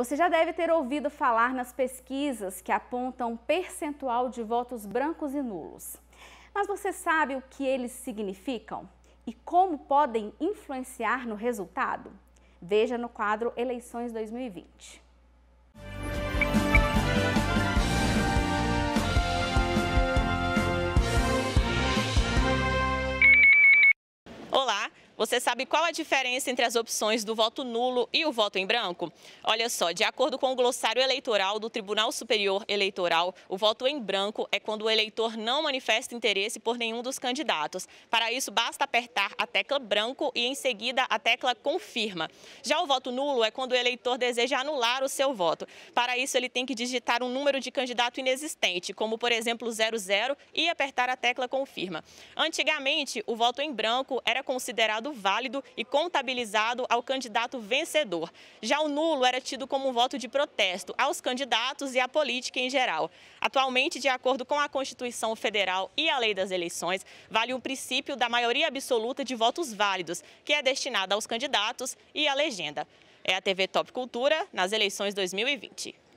Você já deve ter ouvido falar nas pesquisas que apontam percentual de votos brancos e nulos. Mas você sabe o que eles significam e como podem influenciar no resultado? Veja no quadro Eleições 2020. Você sabe qual a diferença entre as opções do voto nulo e o voto em branco? Olha só, de acordo com o glossário eleitoral do Tribunal Superior Eleitoral, o voto em branco é quando o eleitor não manifesta interesse por nenhum dos candidatos. Para isso, basta apertar a tecla branco e, em seguida, a tecla confirma. Já o voto nulo é quando o eleitor deseja anular o seu voto. Para isso, ele tem que digitar um número de candidato inexistente, como, por exemplo, 00, e apertar a tecla confirma. Antigamente, o voto em branco era considerado válido e contabilizado ao candidato vencedor. Já o nulo era tido como um voto de protesto aos candidatos e à política em geral. Atualmente, de acordo com a Constituição Federal e a Lei das Eleições, vale o princípio da maioria absoluta de votos válidos, que é destinada aos candidatos e à legenda. É a TV Top Cultura nas eleições 2020.